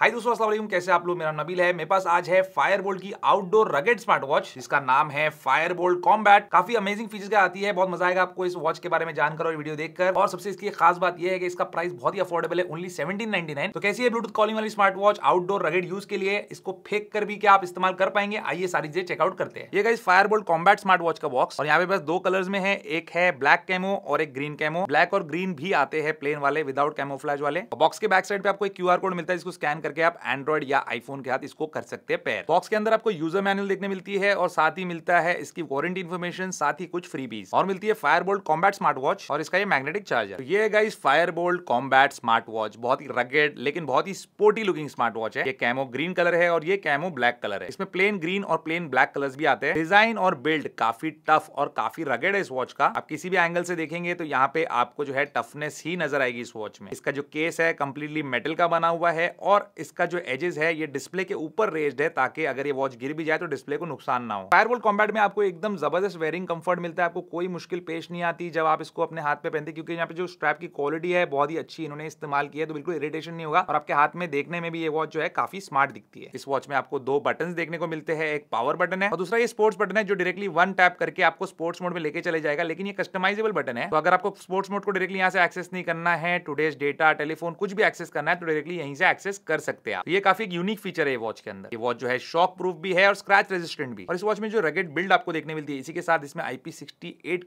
हाय दोस्तों अस्सलाम कैसे आप लोग मेरा नबील है मेरे पास आज है फायरबोल्ट की आउटडोर रगेड स्मार्ट वॉच जिसका नाम है फायरबोल्ट कॉम्बैट काफी अमेजिंग फीचर्स का आती है बहुत मजा आएगा आपको इस वॉच के बारे में जानकर और वीडियो देखकर और सबसे इसकी खास बात यह है कि इसका प्राइस बहुत ही अफोर्डेबल है ओनली सेवेंटीन तो कैसी है ब्लूटूथ कॉलिंग वाली smart watch outdoor rugged use के लिए इसको फेंक कर भी क्या आप इस्तेमाल कर पाएंगे आइए सारी चीजें चेकआउट करते हैं ये guys Fireboltt Combat smart watch का बॉक्स और यहाँ पे बस दो कलर में है एक है ब्लैक कैमो और एक ग्रीन कैमो ब्लैक और ग्रीन भी आते हैं प्लेन वाले विदाउट कैमोफ्लैज वाले बॉक्स के बैक साइड पर आपको एक क्यू कोड मिलता है इसको स्कैन करके आप एंड्रॉइड या आईफोन के साथ इसको कर सकते हैं पैर बॉक्स के अंदर आपको यूजर मैनुअल देखने मिलती है और साथ ही मिलता है इसकी वारंटी इन्फॉर्मेशन साथ ही कुछ फ्री और मिलती है Fireboltt Combat smart watch और इसका ये मैग्नेटिक चार्जर तो ये guys Fireboltt Combat smart watch बहुत ही रगेड लेकिन बहुत ही स्पोर्टी लुकिंग स्मार्ट वॉच है ये कैमो ग्रीन कलर है और ये कैमो ब्लैक कलर है इसमें प्लेन ग्रीन और प्लेन ब्लैक कलर भी आते हैं डिजाइन और बिल्ड काफी टफ और काफी रगेड है इस वॉच का आप किसी भी एंगल से देखेंगे तो यहाँ पे आपको जो है टफनेस ही नजर आएगी इस वॉच में इसका जो केस है कंप्लीटली मेटल का बना हुआ है और इसका जो एजेस है ये डिस्प्ले के ऊपर रेस्ड है ताकि अगर ये वॉच गिर भी जाए तो डिस्प्ले को नुकसान ना हो फायरबोल कॉम्बैट में आपको एकदम जबरदस्त वेयरिंग कंफर्ट मिलता है आपको कोई मुश्किल पेश नहीं आती जब आप इसको अपने हाथ पे पहनते क्योंकि यहाँ पे जो स्ट्रैप की क्वालिटी है बहुत ही अच्छी इन्होंने इस्तेमाल किया है तो बिल्कुल इरिटेशन नहीं होगा और आपके हाथ में देखने में भी ये वॉच जो है काफी स्मार्ट दिखती है इस वॉच में आपको दो बटन देखने को मिलते हैं एक पावर बटन है और दूसरा ये स्पोर्ट्स बटन है जो डायरेक्टली वन टैप करके आपको स्पोर्ट्स मोड में लेके चले जाएगा लेकिन ये कस्टमाइजेबल बटन है तो अगर आपको स्पोर्ट्स मोड को डायरेक्टली यहाँ से एक्सेस नहीं करना है टूडेज डेटा टेलीफोन कुछ भी एक्सेस करना है तो डायरेक्टली यहीं से एक्सेस कर सकते हैं तो ये काफी यूनिक फीचर है वॉच के अंदर ये वॉच जो है शॉक प्रूफ भी है और स्क्रैच रेजिस्टेंट भी और इस वॉच में जो रगेट बिल्ड आपको देखने मिलती है इसी के साथ इसमें आईपी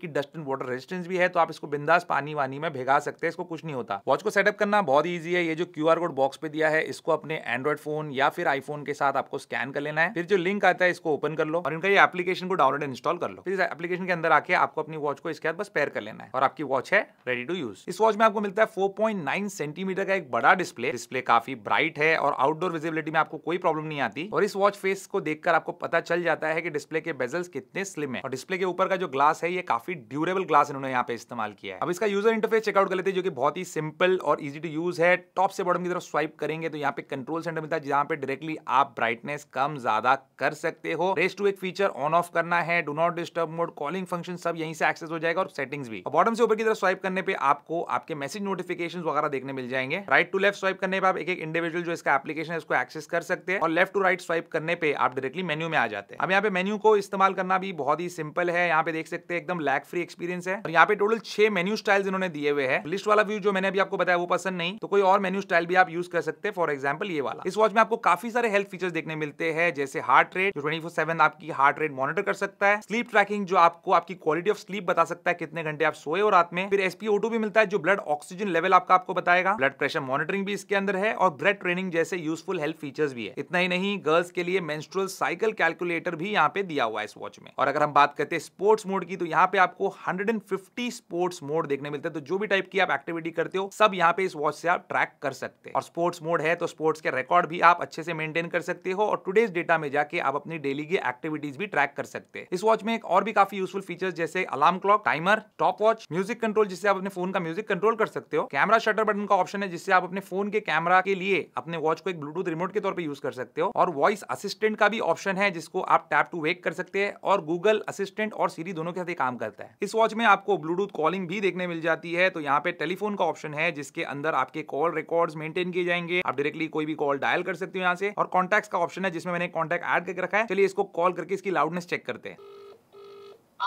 की डस्ट एंड वाटर रेजिस्टेंस भी है तो आप इसको बिंदास पानी वानी में भेगा सकते हैं इसको कुछ नहीं होता वॉच को सेटअप करना बहुत ईजी है ये जो क्यू कोड बॉक्स पे दिया है इसको अपने एंड्रॉइड फोन या फिर आईफोन के साथ आपको स्कैन कर लेना है फिर जो लिंक आता है इसको ओपन कर लो और इनका ये एप्लीकेशन को डाउनलोड इंस्टॉल कर लो फिर इस एप्लीकेशन के अंदर आके आपको अपनी वॉच को इसके बाद बस पेयर कर लेना है और आपकी वॉच है रेडी टू यूज इस वॉच में आपको मिलता है फोर सेंटीमीटर का एक बड़ा डिस्प्ले डिस्प्ले काफी ब्राइट है है और आउटडोर विजिबिलिटी में आपको कोई प्रॉब्लम नहीं आती और इस वॉच फेस को देखकर आपको पता चल जाता है कि डिस्प्ले के बेजल्स कितने स्लिम है और डिस्प्ले के ऊपर का जो ग्लास है ये काफी ड्यूरेबल ग्लास इन्होंने यहाँ पे इस्तेमाल किया है अब इसका यूजर इंटरफेस चेकआउट कर लेते हैं जो कि बहुत ही सिंपल और इजी टू यूज है टॉप से बॉटम की तरफ स्वाइप करेंगे तो यहाँ पे कंट्रोल सेंटर मिलता है जहाँ पे डायरेक्टली आप ब्राइटनेस कम ज्यादा कर सकते हो रेस्ट टू एक फीचर ऑन ऑफ करना है do not disturb mode calling function सब यहीं से एक्सेस हो जाएगा और सेटिंग्स भी बॉटम से ऊपर की तरफ स्वाइप करने पे आपको आपके मैसेज नोटिफिकेशन वगैरह देखने मिल जाएंगे राइट टू लेफ्ट स्वाइप करने पर आप एक इंडिविजुअल जो इसका एप्लीकेशन है इसको एक्सेस कर सकते हैं और लेफ्ट टू राइट स्वाइप करने पे आप डायरेक्टली मेन्यू में आ जाते हैं अब यहाँ पे मेन्यू को इस्तेमाल करना भी बहुत ही सिंपल है यहाँ पे देख सकते हैं एकदम लैक फ्री एक्सपीरियंस है और यहाँ पे टोटल छह मेन्यू स्टाइल इन्होंने दिए हुए हैं लिस्ट वाला व्यू जो मैंने अभी आपको बताया वो पसंद नहीं तो कोई और मेन्यू स्टाइल भी आप यूज कर सकते हैं फॉर एग्जाम्पल ये वाला इस वॉच में आपको काफी सारे हेल्थ फीचर्स देखने मिलते हैं जैसे हार्ट रेट फोर सेवन आपकी हार्ट रेट मॉनिटर कर सकता है स्लीप ट्रैकिंग जो आपको आपकी क्वालिटी ऑफ स्लीप बता सकता है कितने घंटे आप सोए और रात में फिर एसपीओ भी मिलता है जो ब्लड ऑक्सीजन लेवल आपका आपको बताएगा ब्लड प्रेशर मॉनिटरिंग भी इसके अंदर है और ब्लड ट्रेनिंग प्लानिंग जैसे यूजफुल हेल्थ फीचर्स भी है इतना ही नहीं गर्ल्स के लिए मेंस्ट्रुअल साइकिल कैलकुलेटर भी यहाँ पे दिया हुआ है इस वॉच में और अगर हम बात करते हैं स्पोर्ट्स मोड की तो यहाँ पे आपको 150 स्पोर्ट्स मोड देखने मिलते हैं तो जो भी टाइप की आप एक्टिविटी करते हो सब यहाँ पे इस वॉच से आप ट्रैक कर सकते हैं और स्पोर्ट्स मोड है तो स्पोर्ट्स के रिकॉर्ड भी आप अच्छे से मेंटेन कर सकते हो और टूडेज डेटा में जाके आप अपनी डेली की एक्टिविटीज भी ट्रैक कर सकते हैं इस वॉच में एक और भी काफी यूजफुल फीचर्स जैसे alarm clock timer top watch music control जिससे आप अपने फोन का म्यूजिक कंट्रोल कर सकते हो कैमरा शटर बटन का ऑप्शन है जिससे आप अपने फोन के कैमरा के लिए अपने अपने वॉच को एक ब्लूटूथ रिमोट के तौर पर यूज कर सकते हो और वॉइस असिस्टेंट का भी ऑप्शन है जिसको आप टैप टू वेक कर सकते हैं और गूगल असिस्टेंट और सीरी दोनों के साथ काम करता है इस वॉच में आपको ब्लूटूथ कॉलिंग भी देखने मिल जाती है तो यहाँ पे टेलीफोन का ऑप्शन है जिसके अंदर आपके कॉल रिकॉर्ड मेंटेन किए जाएंगे आप डायरेक्टली कोई भी कॉल डायल कर सकते हो यहाँ से और कॉन्टैक्ट का ऑप्शन है जिसमें मैंने कॉन्टैक्ट एड करके रखा है चलिए इसको कॉल करके इसकी लाउडनेस चेक करते हैं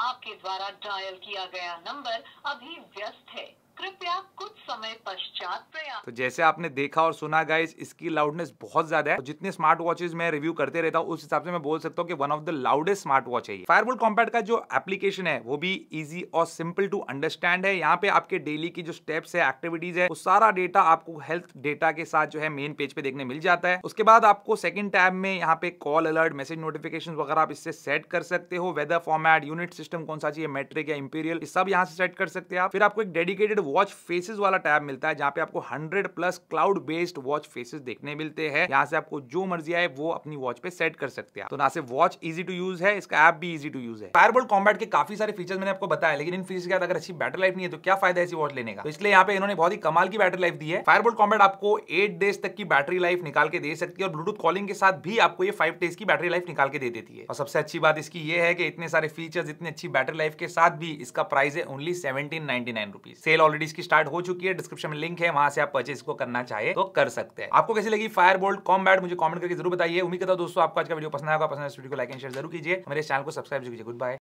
आपके द्वारा डायल किया गया नंबर अभी व्यस्त है कृपया कुछ समय पश्चात प्रयास तो जैसे आपने देखा और सुना गाइज इसकी लाउडनेस बहुत ज्यादा है जितने स्मार्ट वॉचेज मैं रिव्यू करते रहता हूँ उस हिसाब से मैं बोल सकता हूँ कि one of the loudest smart watch है फायरबोल्ट कॉम्पैक्ट का जो एप्लीकेशन है वो भी इजी और सिंपल टू अंडरस्टैंड है यहाँ पे आपके डेली की जो स्टेप्स है एक्टिविटीज है वो सारा डेटा आपको हेल्थ डेटा के साथ जो है मेन पेज पे देखने मिल जाता है उसके बाद आपको सेकंड टैब में यहाँ पे कॉल अलर्ट मैसेज नोटिफिकेशन वगैरह आप इससे सेट कर सकते हो वेदर फॉर्मेट यूनिट सिस्टम कौन सा चाहिए मेट्रिक या इंपीरियल सब यहाँ से सेट कर सकते हैं आप फिर आपको एक डेडिकेटेड वॉच फेसेस वाला टैब मिलता है जहाँ पे आपको hundred plus cloud based watch faces देखने मिलते हैं यहाँ से आपको जो मर्जी आए वो अपनी वॉच पे सेट कर सकते हैं तो ना सिर्फ वॉच इजी टू यूज है इसका ऐप भी इजी टू यूज है फायर कॉम्बैट के काफी सारे फीचर्स मैंने आपको बताया लेकिन इन फीचर्स के बाद अगर अच्छी बैटरी लाइफ नहीं है तो क्या फायदा है इसी वॉच लेने का तो इसलिए यहाँ पे इन्होंने बहुत ही कमाल की बैटरी लाइफ दी है फायरबोल्ट कॉम्बैट आपको एट डेज तक की बैटरी लाइफ निकाल के दे सकती है और ब्लूटूथ कॉलिंग के साथ भी आपको ये फाइव डेज की बैटरी लाइफ निकाल के दे देती है और सबसे अच्छी बात इसकी ये है कि इतने सारे फीचर्स इतनी अच्छी बैटरी लाइफ के साथ भी इसका प्राइस है only seventeen ninety nine sale already already इसकी स्टार्ट हो चुकी है डिस्क्रिप्शन में लिंक है वहां से आप परचेज को करना चाहे तो कर सकते हैं आपको कैसी लगी फायर बोल्ट कॉम्बैट मुझे कमेंट करके जरूर बताइए उम्मीद करता हूं दोस्तों आपको आज का वीडियो पसंद आएगा पसंद वीडियो तो को लाइक एंड शेयर जरूर कीजिए मेरे चैनल को सब्सक्राइब कीजिए गुड बाय